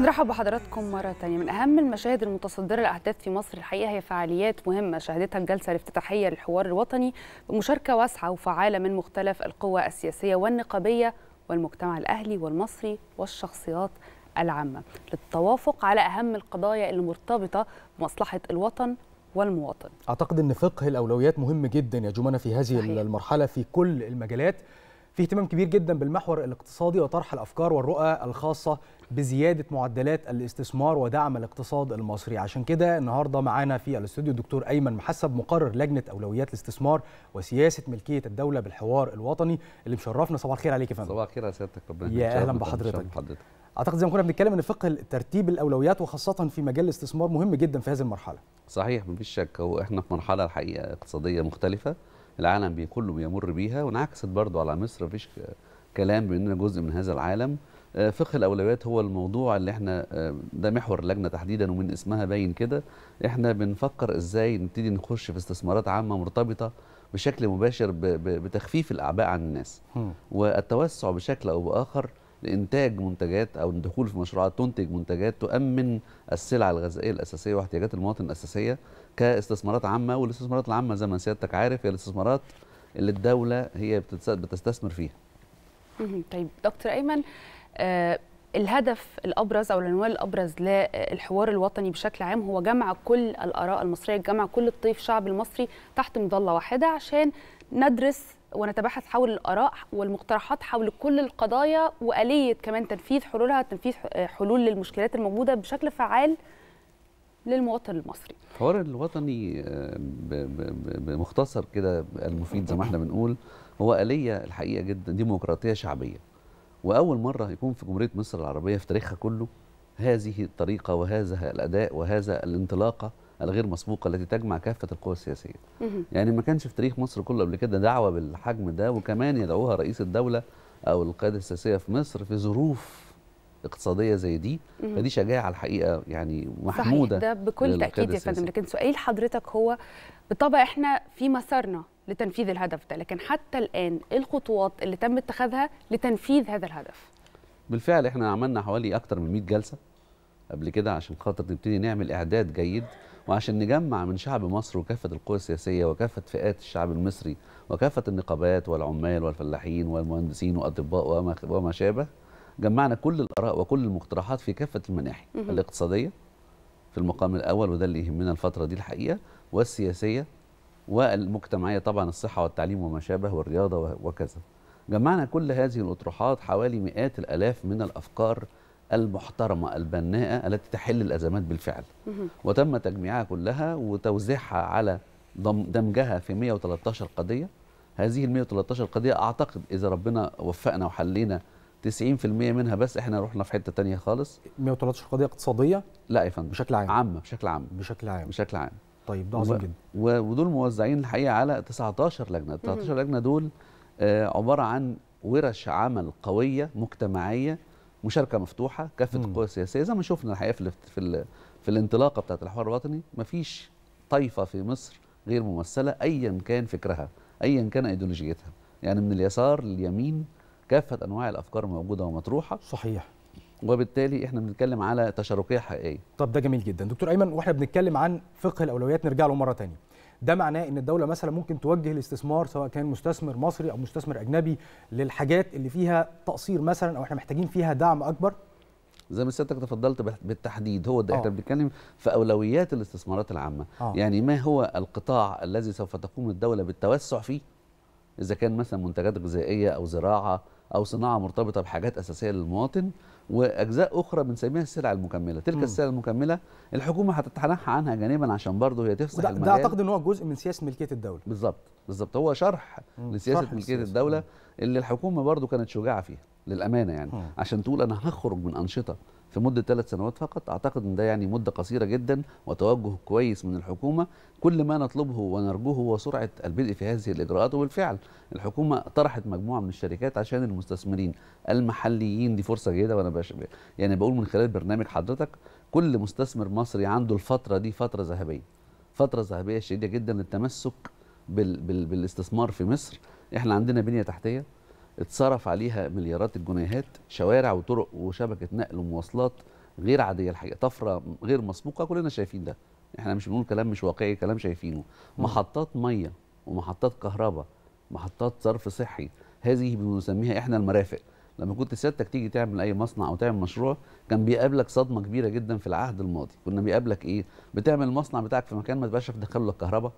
نرحب بحضراتكم مرة تانية من أهم المشاهد المتصدرة للأحداث في مصر الحقيقة هي فعاليات مهمة شهدتها الجلسة الافتتاحية للحوار الوطني بمشاركة واسعة وفعالة من مختلف القوى السياسية والنقابية والمجتمع الأهلي والمصري والشخصيات العامة للتوافق على أهم القضايا المرتبطة بمصلحة الوطن والمواطن أعتقد أن فقه الأولويات مهم جدا يا جمانة في هذه صحيح. المرحلة في كل المجالات في اهتمام كبير جدا بالمحور الاقتصادي وطرح الافكار والرؤى الخاصه بزياده معدلات الاستثمار ودعم الاقتصاد المصري عشان كده النهارده معانا في الاستوديو الدكتور ايمن محسب مقرر لجنه اولويات الاستثمار وسياسه ملكيه الدوله بالحوار الوطني اللي مشرفنا صباح الخير عليك يا فندم صباح الخير يا سيادتك ربنا يا اهلا بحضرتك اعتقد زي ما كنا بنتكلم ان فقه ترتيب الاولويات وخاصه في مجال الاستثمار مهم جدا في هذه المرحله صحيح مفيش شك واحنا في مرحله الحقيقه اقتصاديه مختلفه العالم كله بيمر بيها وانعكست برضو على مصر مفيش كلام باننا جزء من هذا العالم آه، فقه الاولويات هو الموضوع اللي احنا آه، ده محور اللجنه تحديدا ومن اسمها باين كده احنا بنفكر ازاي نبتدي نخش في استثمارات عامه مرتبطه بشكل مباشر بتخفيف الاعباء عن الناس والتوسع بشكل او باخر لانتاج منتجات او الدخول في مشروعات تنتج منتجات تؤمن السلع الغذائيه الاساسيه واحتياجات المواطن الاساسيه كاستثمارات عامه والاستثمارات العامه زي ما سيادتك عارف هي الاستثمارات اللي الدوله هي بتستثمر فيها. طيب دكتور ايمن آه، الهدف الابرز او العنوان الابرز للحوار الوطني بشكل عام هو جمع كل الاراء المصريه، جمع كل الطيف الشعب المصري تحت مظله واحده عشان ندرس ونتباحث حول الاراء والمقترحات حول كل القضايا واليه كمان تنفيذ حلولها تنفيذ آه، حلول للمشكلات الموجوده بشكل فعال للمواطن المصري الحوار الوطني آه، بمختصر كده المفيد زي ما احنا بنقول هو آلية الحقيقة جدا ديمقراطية شعبية وأول مرة يكون في جمهورية مصر العربية في تاريخها كله هذه الطريقة وهذا الأداء وهذا الانطلاقة الغير مسبوقه التي تجمع كافه القوى السياسيه. يعني ما كانش في تاريخ مصر كله قبل كده دعوه بالحجم ده وكمان يدعوها رئيس الدوله او القياده السياسيه في مصر في ظروف اقتصاديه زي دي فدي شجاعه الحقيقه يعني محموده صحيح ده بكل تاكيد يا فندم لكن سؤال حضرتك هو بالطبع احنا في مسارنا لتنفيذ الهدف ده لكن حتى الان ايه الخطوات اللي تم اتخاذها لتنفيذ هذا الهدف بالفعل احنا عملنا حوالي اكتر من 100 جلسه قبل كده عشان خاطر نبتدي نعمل اعداد جيد وعشان نجمع من شعب مصر وكافه القوى السياسيه وكافه فئات الشعب المصري وكافه النقابات والعمال والفلاحين والمهندسين والاطباء وما شابه جمعنا كل الاراء وكل المقترحات في كافه المناحي الاقتصاديه في المقام الاول وده اللي يهمنا الفتره دي الحقيقه والسياسيه والمجتمعيه طبعا الصحه والتعليم وما شابه والرياضه وكذا جمعنا كل هذه الاطروحات حوالي مئات الالاف من الافكار المحترمه البناءه التي تحل الازمات بالفعل وتم تجميعها كلها وتوزيعها على دمجها في 113 قضيه هذه ال 113 قضيه اعتقد اذا ربنا وفقنا وحلينا 90% منها بس احنا رحنا في حته تانية خالص 113 قضيه اقتصاديه لا يا فندم بشكل عام عامه بشكل عام بشكل عام بشكل عام طيب ده عظيم جدا ودول موزعين الحقيقه على 19 لجنه 19 لجنه دول آه، عباره عن ورش عمل قويه مجتمعيه مشاركه مفتوحه كافه القوى السياسيه زي ما شفنا الحقيقه في ال في, ال في الانطلاقه بتاعه الحوار الوطني مفيش طائفه في مصر غير ممثله ايا كان فكرها ايا كان ايديولوجيتها يعني من اليسار لليمين كافه انواع الافكار موجوده ومطروحه صحيح وبالتالي احنا بنتكلم على تشاركيه حقيقيه طب ده جميل جدا دكتور ايمن واحنا بنتكلم عن فقه الاولويات نرجع له مره ثانيه ده معناه ان الدوله مثلا ممكن توجه الاستثمار سواء كان مستثمر مصري او مستثمر اجنبي للحاجات اللي فيها تقصير مثلا او احنا محتاجين فيها دعم اكبر زي ما سيادتك تفضلت بالتحديد هو ده احنا آه. بنتكلم في اولويات الاستثمارات العامه أوه. يعني ما هو القطاع الذي سوف تقوم الدوله بالتوسع فيه اذا كان مثلا منتجات غذائيه او زراعه او صناعه مرتبطه بحاجات اساسيه للمواطن واجزاء اخرى بنسميها السلع المكمله تلك م. السلع المكمله الحكومه هتتنحى عنها جانبا عشان برضه هي تفسح ده, المجال ده اعتقد ان هو جزء من سياسه ملكيه الدوله بالظبط بالظبط هو شرح م. لسياسه شرح ملكيه السياسة. الدوله اللي الحكومه برضه كانت شجاعه فيها للامانه يعني م. عشان تقول انا هخرج من انشطه في مده ثلاث سنوات فقط اعتقد ان ده يعني مده قصيره جدا وتوجه كويس من الحكومه كل ما نطلبه ونرجوه هو سرعه البدء في هذه الاجراءات وبالفعل الحكومه طرحت مجموعه من الشركات عشان المستثمرين المحليين دي فرصه جيده وانا يعني بقول من خلال برنامج حضرتك كل مستثمر مصري عنده الفتره دي فتره ذهبيه فتره ذهبيه شديده جدا للتمسك بال... بال... بالاستثمار في مصر احنا عندنا بنيه تحتيه اتصرف عليها مليارات الجنيهات شوارع وطرق وشبكه نقل ومواصلات غير عاديه الحقيقه طفره غير مسبوقه كلنا شايفين ده احنا مش بنقول كلام مش واقعي كلام شايفينه محطات ميه ومحطات كهرباء محطات صرف صحي هذه بنسميها احنا المرافق لما كنت سيادتك تيجي تعمل اي مصنع او تعمل مشروع كان بيقابلك صدمه كبيره جدا في العهد الماضي كنا بيقابلك ايه بتعمل المصنع بتاعك في مكان ما تبقاش تدخله الكهرباء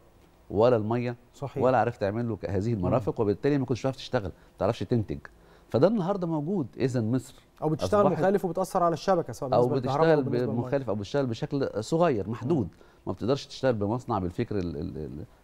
ولا الميه صحيح. ولا عرفت تعمل له هذه المرافق وبالتالي ما كنتش بتعرف تشتغل ما تعرفش تنتج فده النهارده موجود اذا مصر او بتشتغل مخالف وبتاثر على الشبكه سواء او بتشتغل مخالف او بتشتغل بشكل صغير محدود ما بتقدرش تشتغل بمصنع بالفكر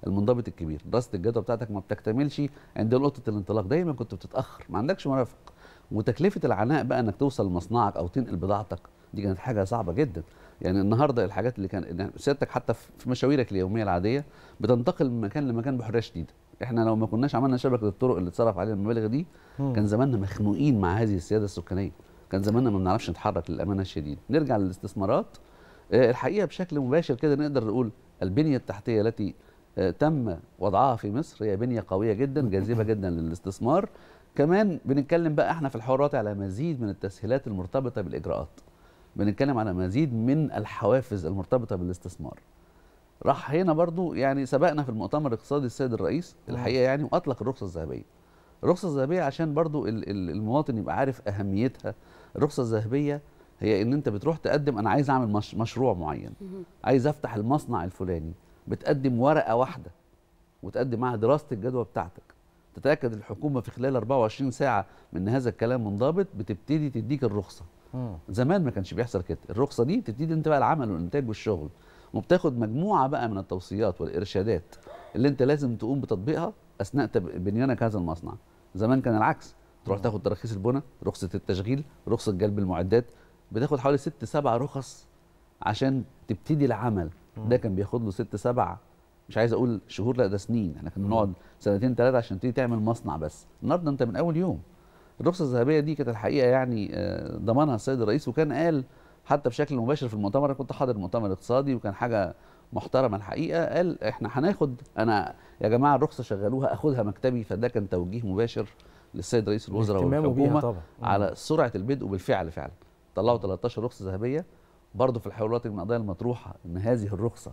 المنضبط الكبير دراسه الجدوى بتاعتك ما بتكتملش عند نقطه الانطلاق دايما كنت بتتاخر ما عندكش مرافق وتكلفه العناء بقى انك توصل لمصنعك او تنقل بضاعتك دي كانت حاجه صعبه جدا يعني النهارده الحاجات اللي كان يعني سيادتك حتى في مشاويرك اليوميه العاديه بتنتقل من مكان لمكان بحريه شديده احنا لو ما كناش عملنا شبكه الطرق اللي اتصرف عليها المبالغ دي كان زماننا مخنوقين مع هذه السياده السكانيه كان زماننا ما بنعرفش نتحرك للامانه الشديد نرجع للاستثمارات آه، الحقيقه بشكل مباشر كده نقدر نقول البنيه التحتيه التي آه، تم وضعها في مصر هي بنيه قويه جدا جاذبه جدا للاستثمار كمان بنتكلم بقى احنا في الحوارات على مزيد من التسهيلات المرتبطه بالاجراءات بنتكلم على مزيد من الحوافز المرتبطه بالاستثمار راح هنا برضو يعني سبقنا في المؤتمر الاقتصادي السيد الرئيس الحقيقه يعني واطلق الرخصه الذهبيه الرخصه الذهبيه عشان برضو المواطن يبقى عارف اهميتها الرخصه الذهبيه هي ان انت بتروح تقدم انا عايز اعمل مش مشروع معين عايز افتح المصنع الفلاني بتقدم ورقه واحده وتقدم معها دراسه الجدوى بتاعتك تتاكد الحكومه في خلال 24 ساعه من هذا الكلام منضبط بتبتدي تديك الرخصه زمان ما كانش بيحصل كده الرخصه دي بتبتدي انت بقى العمل والانتاج والشغل وبتاخد مجموعه بقى من التوصيات والارشادات اللي انت لازم تقوم بتطبيقها اثناء بنيانك هذا المصنع زمان كان العكس تروح مم. تاخد تراخيص البنى رخصه التشغيل رخصه جلب المعدات بتاخد حوالي ست سبع رخص عشان تبتدي العمل مم. ده كان بياخد له ست سبع مش عايز اقول شهور لا ده سنين احنا كنا بنقعد سنتين ثلاثه عشان تبتدي تعمل مصنع بس النهارده انت من اول يوم الرخصه الذهبيه دي كانت الحقيقه يعني آه، ضمنها السيد الرئيس وكان قال حتى بشكل مباشر في المؤتمر انا كنت حاضر المؤتمر الاقتصادي وكان حاجه محترمه الحقيقه قال احنا هناخد انا يا جماعه الرخصه شغلوها اخدها مكتبي فده كان توجيه مباشر للسيد رئيس الوزراء والحكومه آه. على سرعه البدء وبالفعل فعلا طلعوا 13 رخصه ذهبيه برضه في الحوارات المقضيه المطروحه ان هذه الرخصه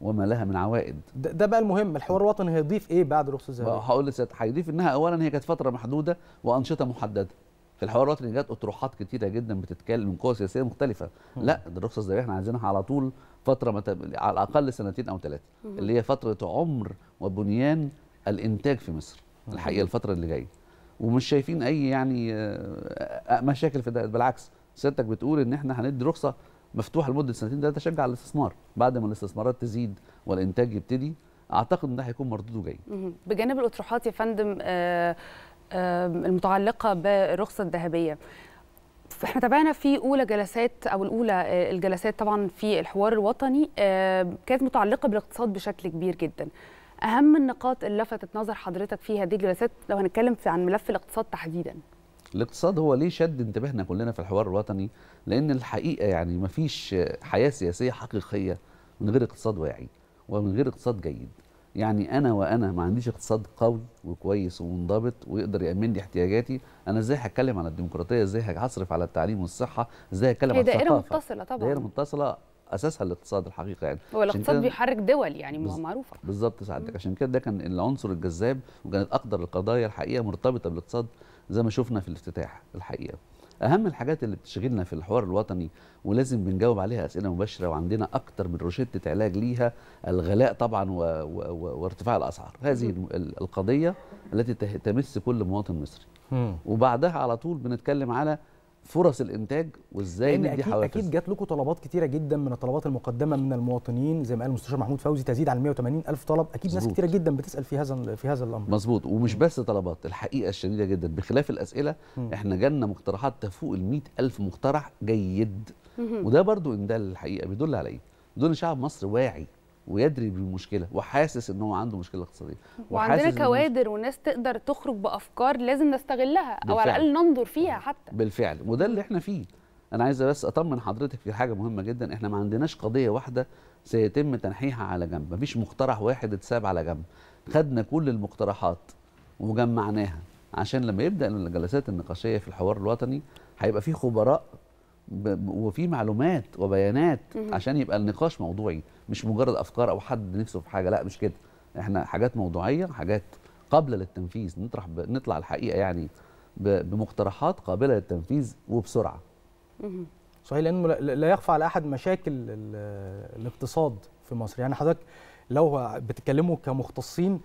وما لها من عوائد ده, ده بقى المهم الحوار الوطني هيضيف ايه بعد رخصه الذهبيه هقول لسيادتك هيضيف انها اولا هي كانت فتره محدوده وانشطه محدده في الحوار الوطني جت اطروحات كتيره جدا بتتكلم من قوى سياسيه مختلفه م. لا ده الرخصه الذهبيه احنا عايزينها على طول فتره مت... على الاقل سنتين او ثلاثه اللي هي فتره عمر وبنيان الانتاج في مصر م. الحقيقه الفتره اللي جايه ومش شايفين اي يعني آه، آه، مشاكل في ده بالعكس سيادتك بتقول ان احنا هندي رخصه مفتوحه لمده سنتين ده تشجع على الاستثمار بعد ما الاستثمارات تزيد والانتاج يبتدي اعتقد ان ده هيكون مردوده جيد بجانب الاطروحات يا فندم آه، آه، المتعلقه بالرخصه الذهبيه احنا تابعنا في اولى جلسات او الاولى آه، الجلسات طبعا في الحوار الوطني كانت متعلقه بالاقتصاد بشكل كبير جدا اهم النقاط اللي لفتت نظر حضرتك في هذه الجلسات لو هنتكلم عن ملف الاقتصاد تحديدا الاقتصاد هو ليه شد انتباهنا كلنا في الحوار الوطني لان الحقيقه يعني ما فيش حياه سياسيه حقيقيه من غير اقتصاد واعي ومن غير اقتصاد جيد يعني انا وانا ما عنديش اقتصاد قوي وكويس ومنضبط ويقدر يامن لي احتياجاتي انا ازاي هتكلم على الديمقراطيه ازاي هصرف على التعليم والصحه ازاي هتكلم على الثقافه دائره متصله طبعا دائره متصله اساسها الاقتصاد الحقيقه يعني هو الاقتصاد بيحرك دول يعني بز... معروفه بالظبط سعادتك عشان كده ده كان العنصر الجذاب وكانت اقدر القضايا الحقيقه مرتبطه بالاقتصاد زي ما شفنا في الافتتاح الحقيقه اهم الحاجات اللي بتشغلنا في الحوار الوطني ولازم بنجاوب عليها اسئله مباشره وعندنا اكتر من روشته علاج ليها الغلاء طبعا و... و... و... وارتفاع الاسعار هذه القضيه التي تمس كل مواطن مصري وبعدها على طول بنتكلم على فرص الانتاج وازاي ندي حوافز اكيد جات لكم طلبات كتيره جدا من الطلبات المقدمه من المواطنين زي ما قال المستشار محمود فوزي تزيد على 180 الف طلب اكيد مزبوط. ناس كتيره جدا بتسال في هذا في هذا الامر مظبوط ومش بس طلبات الحقيقه الشديده جدا بخلاف الاسئله م. احنا جالنا مقترحات تفوق ال 100 الف مقترح جيد وده برضو ان ده الحقيقه بيدل على ايه بيدل شعب مصر واعي ويدري بالمشكله وحاسس ان هو عنده مشكله اقتصاديه وعندنا كوادر وناس تقدر تخرج بافكار لازم نستغلها بالفعل. او على الاقل ننظر فيها حتى بالفعل وده اللي احنا فيه انا عايز بس اطمن حضرتك في حاجه مهمه جدا احنا ما عندناش قضيه واحده سيتم تنحيها على جنب مفيش مقترح واحد اتساب على جنب خدنا كل المقترحات وجمعناها عشان لما يبدا الجلسات النقاشيه في الحوار الوطني هيبقى في خبراء وفي معلومات وبيانات عشان يبقى النقاش موضوعي مش مجرد افكار او حد نفسه في حاجه لا مش كده احنا حاجات موضوعيه حاجات قابله للتنفيذ نطرح ب... نطلع الحقيقه يعني ب... بمقترحات قابله للتنفيذ وبسرعه صحيح لانه لا يخفى على احد مشاكل الاقتصاد في مصر يعني حضرتك لو بتتكلموا كمختصين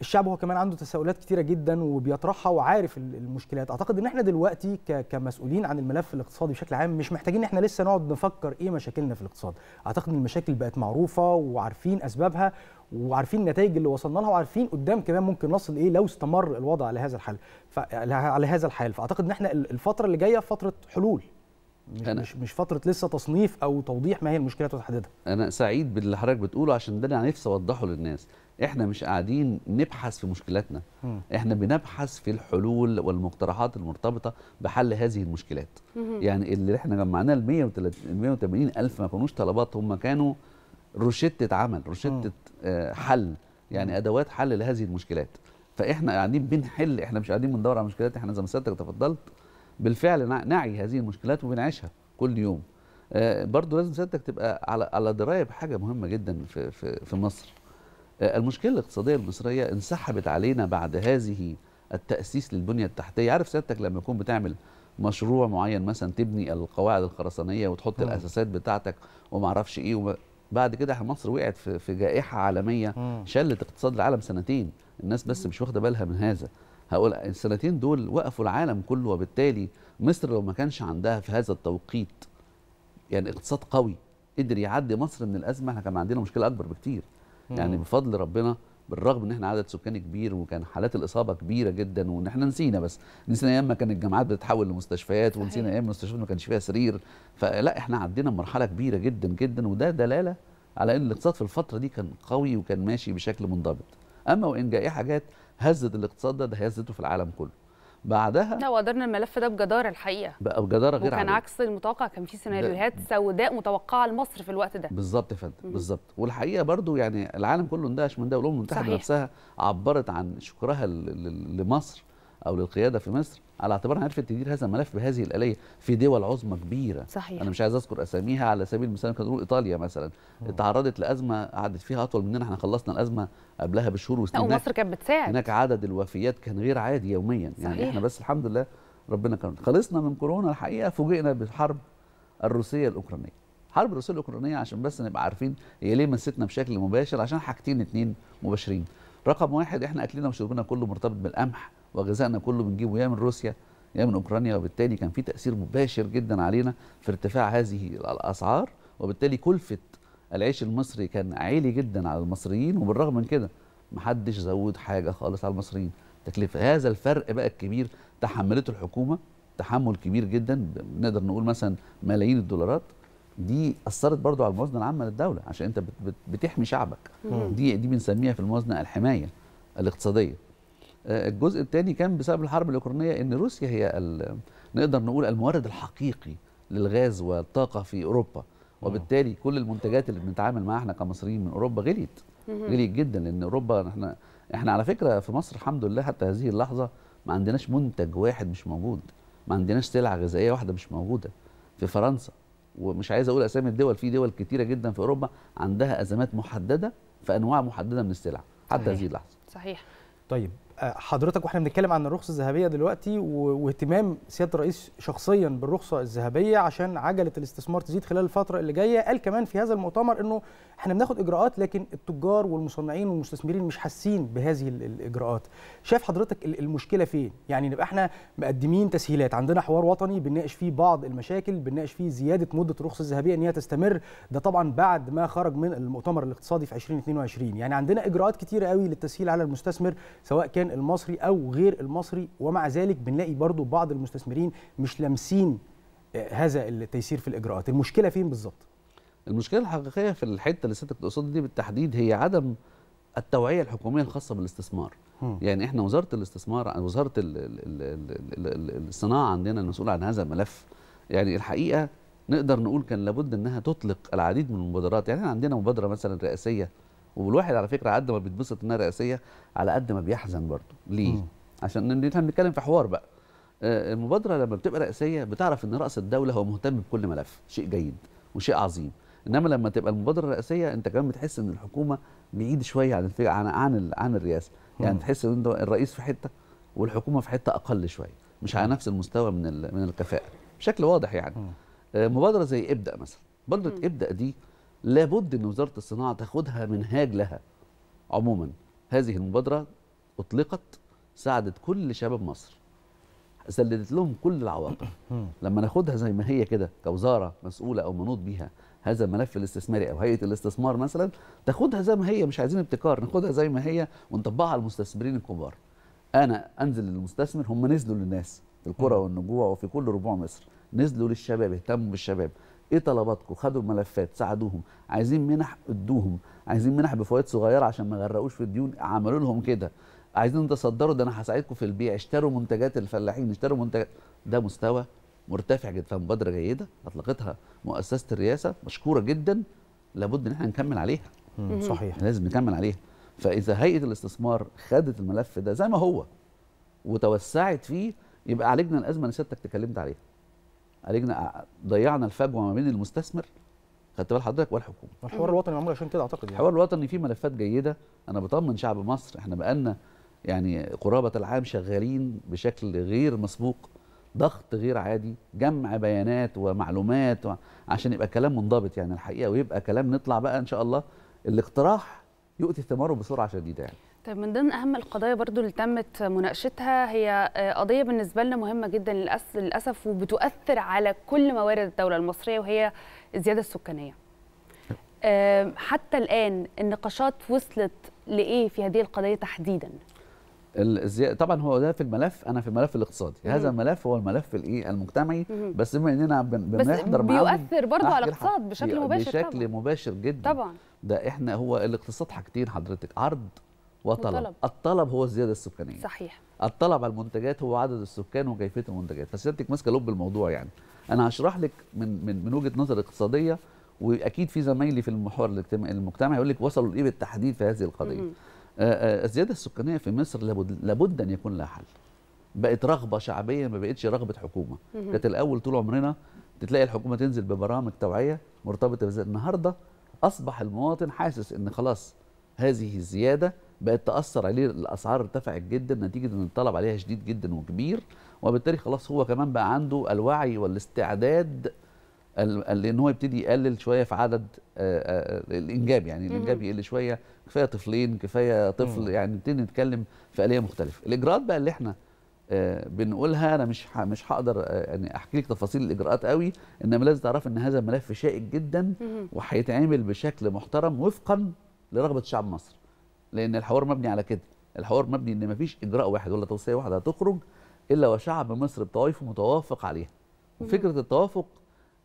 الشعب هو كمان عنده تساؤلات كتيره جدا وبيطرحها وعارف المشكلات اعتقد ان احنا دلوقتي كمسؤولين عن الملف الاقتصادي بشكل عام مش محتاجين احنا لسه نقعد نفكر ايه مشاكلنا في الاقتصاد اعتقد ان المشاكل بقت معروفه وعارفين اسبابها وعارفين النتائج اللي وصلنا لها وعارفين قدام كمان ممكن نصل ايه لو استمر الوضع على هذا الحال على هذا الحال فاعتقد ان احنا الفتره اللي جايه فتره حلول مش أنا مش, مش فتره لسه تصنيف او توضيح ما هي المشكلات وتحديدها انا سعيد باللي حضرتك بتقوله عشان ده انا نفسي اوضحه للناس احنا مش قاعدين نبحث في مشكلاتنا م. احنا بنبحث في الحلول والمقترحات المرتبطه بحل هذه المشكلات م. يعني اللي احنا جمعناه ال 180 الف ما كانوش طلبات هم كانوا روشتة عمل روشتة آه حل يعني ادوات حل لهذه المشكلات فاحنا قاعدين بنحل احنا مش قاعدين بندور على مشكلات احنا زي ما سيادتك تفضلت بالفعل نعي هذه المشكلات وبنعيشها كل يوم آه، برضه لازم سيادتك تبقى على على درايه بحاجه مهمه جدا في في, في مصر آه، المشكله الاقتصاديه المصريه انسحبت علينا بعد هذه التاسيس للبنيه التحتيه عارف سيادتك لما يكون بتعمل مشروع معين مثلا تبني القواعد الخرسانيه وتحط مم. الاساسات بتاعتك وما اعرفش ايه وبعد كده كده مصر وقعت في, في جائحه عالميه مم. شلت اقتصاد العالم سنتين الناس بس مش واخده بالها من هذا هؤلاء السنتين دول وقفوا العالم كله وبالتالي مصر لو ما كانش عندها في هذا التوقيت يعني اقتصاد قوي قدر يعدي مصر من الازمه احنا كان عندنا مشكله اكبر بكتير يعني بفضل ربنا بالرغم ان احنا عدد سكاني كبير وكان حالات الاصابه كبيره جدا وان احنا نسينا بس نسينا ايام ما كانت الجامعات بتتحول لمستشفيات ونسينا ايام المستشفيات ما كانش فيها سرير فلا احنا عدينا مرحله كبيره جدا جدا وده دلاله على ان الاقتصاد في الفتره دي كان قوي وكان ماشي بشكل منضبط اما وان جائحه إيه جت هزت الاقتصاد ده ده هزته في العالم كله بعدها لا وقدرنا الملف ده بجداره الحقيقه بقى بجداره غير وكان عكس المتوقع كان في سيناريوهات سوداء متوقعه لمصر في الوقت ده بالظبط يا فندم بالظبط والحقيقه برضو يعني العالم كله اندهش من ده والامم المتحده صحيح. نفسها عبرت عن شكرها لمصر او للقياده في مصر على اعتبار ان عرفت تدير هذا الملف بهذه الاليه في دول عظمى كبيره صحيح. انا مش عايز اذكر اساميها على سبيل المثال كنا نقول ايطاليا مثلا أوه. تعرضت لازمه قعدت فيها اطول مننا احنا خلصنا الازمه قبلها بشهور وسنين مصر كانت بتساعد هناك عدد الوفيات كان غير عادي يوميا يعني صحيح. يعني احنا بس الحمد لله ربنا كرمنا خلصنا من كورونا الحقيقه فوجئنا بالحرب الروسيه الاوكرانيه الحرب الروسيه الاوكرانيه عشان بس نبقى عارفين هي ليه مستنا بشكل مباشر عشان حاجتين اتنين مباشرين رقم واحد احنا اكلنا وشربنا كله مرتبط بالقمح وغذائنا كله بنجيبه يا من روسيا يا من اوكرانيا وبالتالي كان في تاثير مباشر جدا علينا في ارتفاع هذه الاسعار وبالتالي كلفه العيش المصري كان عالي جدا على المصريين وبالرغم من كده محدش زود حاجه خالص على المصريين تكلفه هذا الفرق بقى الكبير تحملته الحكومه تحمل كبير جدا نقدر نقول مثلا ملايين الدولارات دي اثرت برضو على الموازنه العامه للدوله عشان انت بتحمي شعبك دي دي بنسميها في الموازنه الحمايه الاقتصاديه آه، الجزء الثاني كان بسبب الحرب الاوكرانيه ان روسيا هي نقدر نقول المورد الحقيقي للغاز والطاقه في اوروبا وبالتالي كل المنتجات اللي بنتعامل معاها احنا كمصريين من اوروبا غليت غليت جدا لان اوروبا احنا احنا على فكره في مصر الحمد لله حتى هذه اللحظه ما عندناش منتج واحد مش موجود ما عندناش سلعه غذائيه واحده مش موجوده في فرنسا ومش عايز اقول اسامي الدول في دول كتيره جدا في اوروبا عندها ازمات محدده في انواع محدده من السلع حتى هذه اللحظه صحيح طيب حضرتك واحنا بنتكلم عن الرخصه الذهبيه دلوقتي واهتمام سياده الرئيس شخصيا بالرخصه الذهبيه عشان عجله الاستثمار تزيد خلال الفتره اللي جايه قال كمان في هذا المؤتمر انه احنا بناخد اجراءات لكن التجار والمصنعين والمستثمرين مش حاسين بهذه الاجراءات شايف حضرتك المشكله فين يعني نبقى احنا مقدمين تسهيلات عندنا حوار وطني بنناقش فيه بعض المشاكل بنناقش فيه زياده مده الرخصه الذهبيه ان هي تستمر ده طبعا بعد ما خرج من المؤتمر الاقتصادي في 2022 يعني عندنا اجراءات كتيره قوي للتسهيل على المستثمر سواء كان المصري او غير المصري ومع ذلك بنلاقي برضو بعض المستثمرين مش لامسين آه، هذا التيسير في الاجراءات المشكله فين بالظبط المشكله الحقيقيه في الحته اللي سيادتك تقصد دي بالتحديد هي عدم التوعيه الحكوميه الخاصه بالاستثمار م. يعني احنا وزاره الاستثمار وزاره الـ الـ الـ الصناعه عندنا المسؤوله عن هذا الملف يعني الحقيقه نقدر نقول كان لابد انها تطلق العديد من المبادرات يعني احنا عندنا مبادره مثلا رئاسيه والواحد على فكره قد ما بيتبسط انها رئاسيه على قد ما بيحزن برضه ليه؟ م. عشان احنا بنتكلم في حوار بقى آه، المبادره لما بتبقى رئاسيه بتعرف ان راس الدوله هو مهتم بكل ملف شيء جيد وشيء عظيم انما لما تبقى المبادره الرئاسيه انت كمان بتحس ان الحكومه بعيد شويه عن عن عن, عن الرئاسه يعني م. تحس ان الرئيس في حته والحكومه في حته اقل شويه مش على نفس المستوى من من الكفاءه بشكل واضح يعني آه، مبادره زي ابدا مثلا مبادره ابدا دي لابد ان وزاره الصناعه تاخدها منهاج لها عموما هذه المبادره اطلقت ساعدت كل شباب مصر سددت لهم كل العواقب لما ناخدها زي ما هي كده كوزاره مسؤوله او منوط بيها هذا الملف الاستثماري او هيئه الاستثمار مثلا تاخدها زي ما هي مش عايزين ابتكار ناخدها زي ما هي ونطبقها على المستثمرين الكبار انا انزل للمستثمر هم نزلوا للناس في القرى والنجوع وفي كل ربوع مصر نزلوا للشباب اهتموا بالشباب ايه طلباتكم خدوا الملفات ساعدوهم عايزين منح ادوهم عايزين منح بفوائد صغيره عشان ما يغرقوش في الديون عملوا لهم كده عايزين تصدروا ده انا هساعدكم في البيع اشتروا منتجات الفلاحين اشتروا منتجات ده مستوى مرتفع جدا فمبادره جيده اطلقتها مؤسسه الرئاسه مشكوره جدا لابد ان احنا نكمل عليها صحيح لازم نكمل عليها فاذا هيئه الاستثمار خدت الملف ده زي ما هو وتوسعت فيه يبقى عالجنا الازمه اللي سيادتك تكلمت عليها عالجنا ضيعنا الفجوه ما بين المستثمر خدت بال حضرتك والحكومه الحوار الوطني معمول عشان كده اعتقد يعني الحوار الوطني فيه ملفات جيده انا بطمن شعب مصر احنا بقالنا يعني قرابه العام شغالين بشكل غير مسبوق ضغط غير عادي جمع بيانات ومعلومات عشان يبقى كلام منضبط يعني الحقيقه ويبقى كلام نطلع بقى ان شاء الله الاقتراح يؤتي ثماره بسرعه شديده يعني طيب من ضمن اهم القضايا برضو اللي تمت مناقشتها هي آه، قضيه بالنسبه لنا مهمه جدا للاسف وبتؤثر على كل موارد الدوله المصريه وهي الزياده السكانيه آه، حتى الان النقاشات وصلت لايه في هذه القضيه تحديدا طبعا هو ده في الملف انا في الملف الاقتصادي هذا الملف هو الملف الايه المجتمعي بس بما اننا بنحضر معاه بيؤثر برضه على الاقتصاد بشكل مباشر بشكل طبعا. مباشر جدا طبعا ده احنا هو الاقتصاد حاجتين حضرتك عرض وطلب وطلب. الطلب هو الزياده السكانيه صحيح الطلب على المنتجات هو عدد السكان وكيفيه المنتجات فسيادتك ماسكه لب الموضوع يعني انا هشرح لك من من من وجهه نظر اقتصاديه واكيد في زمايلي في المحور الاجتماعي المجتمع يقول لك وصلوا لايه بالتحديد في هذه القضيه آه، آه، الزياده السكانيه في مصر لابد, لابد ان يكون لها حل بقت رغبه شعبيه ما بقتش رغبه حكومه كانت الاول طول عمرنا تلاقي الحكومه تنزل ببرامج توعيه مرتبطه بزياده النهارده اصبح المواطن حاسس ان خلاص هذه الزياده بقت تاثر عليه الاسعار ارتفعت جدا نتيجه ان الطلب عليها شديد جدا وكبير وبالتالي خلاص هو كمان بقى عنده الوعي والاستعداد لان هو يبتدي يقلل شويه في عدد الانجاب يعني الانجاب يقل شويه كفايه طفلين كفايه طفل يعني نبتدي نتكلم في اليه مختلفه الاجراءات بقى اللي احنا بنقولها انا مش مش هقدر يعني احكي لك تفاصيل الاجراءات قوي انما لازم تعرف ان هذا الملف شائك جدا وهيتعامل بشكل محترم وفقا لرغبه شعب مصر لان الحوار مبني على كده الحوار مبني ان مفيش اجراء واحد ولا توصيه واحده هتخرج الا وشعب مصر بطوائفه متوافق عليها وفكره التوافق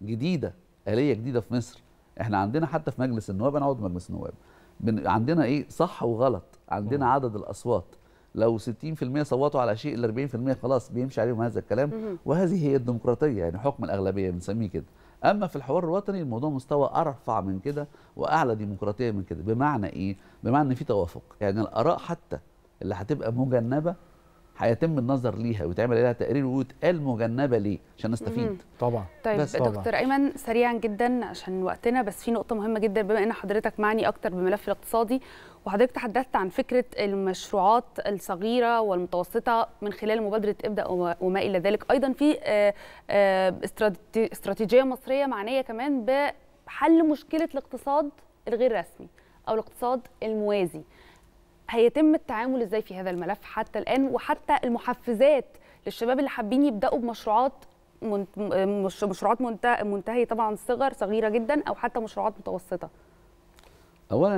جديده اليه جديده في مصر احنا عندنا حتى في مجلس النواب انا عضو مجلس النواب بن... عندنا ايه صح وغلط عندنا مم. عدد الاصوات لو 60% صوتوا على شيء ال 40% خلاص بيمشي عليهم هذا الكلام مم. وهذه هي الديمقراطيه يعني حكم الاغلبيه بنسميه كده اما في الحوار الوطني الموضوع مستوى ارفع من كده واعلى ديمقراطيه من كده بمعنى ايه بمعنى ان في توافق يعني الاراء حتى اللي هتبقى مجنبه هيتم النظر ليها ويتعمل لها تقرير ويتقال مجنبه ليه عشان نستفيد طبعا طيب بس طبعا. دكتور ايمن سريعا جدا عشان وقتنا بس في نقطه مهمه جدا بما ان حضرتك معني اكتر بملف الاقتصادي وحضرتك تحدثت عن فكره المشروعات الصغيره والمتوسطه من خلال مبادره ابدا وما الى ذلك ايضا في آه، آه، استراتيجيه مصريه معنيه كمان بحل مشكله الاقتصاد الغير رسمي او الاقتصاد الموازي هيتم التعامل ازاي في هذا الملف حتى الان وحتى المحفزات للشباب اللي حابين يبداوا بمشروعات مشروعات منتهيه طبعا صغر صغيره جدا او حتى مشروعات متوسطه اولا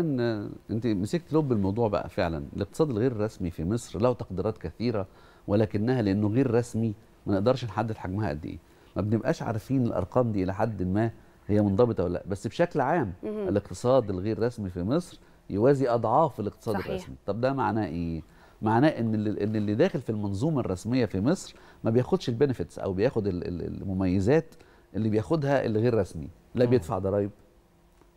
انت مسكت لب الموضوع بقى فعلا الاقتصاد الغير رسمي في مصر له تقديرات كثيره ولكنها لانه غير رسمي ما نقدرش نحدد حجمها قد ايه ما بنبقاش عارفين الارقام دي الى حد ما هي منضبطه ولا لا بس بشكل عام الاقتصاد الغير رسمي في مصر يوازي اضعاف الاقتصاد صحيح. الرسمي طب ده معناه ايه معناه ان اللي, ان اللي داخل في المنظومه الرسميه في مصر ما بياخدش البنفيتس او بياخد المميزات اللي بياخدها اللي غير رسمي لا بيدفع ضرايب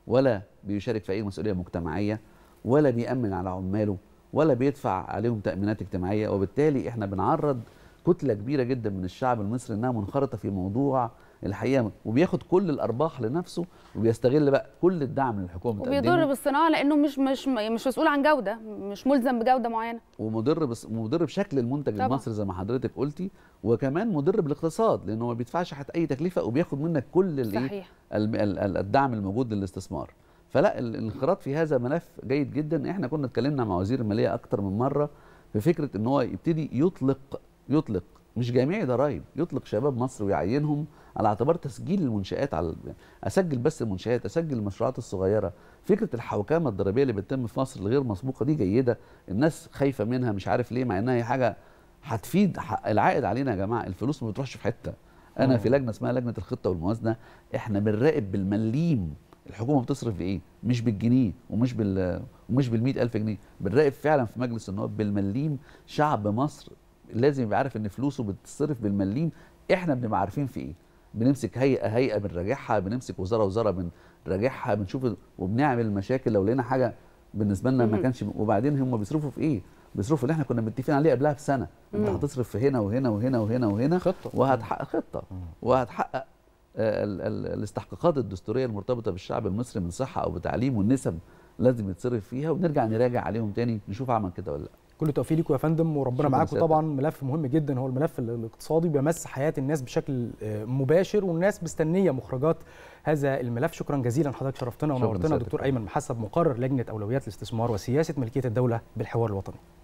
ولا بيشارك في اي مسؤوليه مجتمعيه ولا بيامن على عماله ولا بيدفع عليهم تامينات اجتماعيه وبالتالي احنا بنعرض كتله كبيره جدا من الشعب المصري انها منخرطه في موضوع الحقيقه وبياخد كل الارباح لنفسه وبيستغل بقى كل الدعم اللي الحكومه بتقدمه وبيضر بالصناعه لانه مش مش مش مسؤول عن جوده مش ملزم بجوده معينه ومضر بس مضر بشكل المنتج طبعا. المصري زي ما حضرتك قلتي وكمان مضر بالاقتصاد لانه ما بيدفعش حتى اي تكلفه وبياخد منك كل صحيح. الدعم الموجود للاستثمار فلا الانخراط في هذا ملف جيد جدا احنا كنا اتكلمنا مع وزير الماليه اكتر من مره في فكره ان هو يبتدي يطلق يطلق مش جميع ضرائب يطلق شباب مصر ويعينهم على اعتبار تسجيل المنشآت على اسجل بس المنشآت اسجل المشروعات الصغيره فكره الحوكمه الضريبيه اللي بتتم في مصر الغير مسبوقه دي جيده الناس خايفه منها مش عارف ليه مع انها هي حاجه هتفيد العائد علينا يا جماعه الفلوس ما بتروحش في حته انا آه. في لجنه اسمها لجنه الخطه والموازنه احنا بنراقب بالمليم الحكومه بتصرف بايه مش بالجنيه ومش بال ومش بال 100000 جنيه بنراقب فعلا في مجلس النواب بالمليم شعب مصر لازم يبقى عارف ان فلوسه بتتصرف بالمليم احنا بنبقى عارفين في ايه بنمسك هيئه هيئه بنراجعها بنمسك وزاره وزاره بنراجعها بنشوف وبنعمل مشاكل لو لقينا حاجه بالنسبه لنا ما كانش وبعدين هم بيصرفوا في ايه بيصرفوا اللي احنا كنا متفقين عليه قبلها بسنه انت هتصرف في هنا وهنا وهنا وهنا وهنا خطه وهتحقق خطه وهتحقق آه، الاستحقاقات الدستوريه المرتبطه بالشعب المصري من صحه او بتعليم والنسب لازم يتصرف فيها ونرجع نراجع عليهم تاني نشوف عمل كده ولا لا كل التوفيق ليكم يا فندم وربنا معاكم طبعا ملف مهم جدا هو الملف الاقتصادي بيمس حياه الناس بشكل آه، مباشر والناس مستنيه مخرجات هذا الملف شكرا جزيلا حضرتك شرفتنا ونورتنا دكتور ايمن محسب مقرر لجنه اولويات الاستثمار وسياسه ملكيه الدوله بالحوار الوطني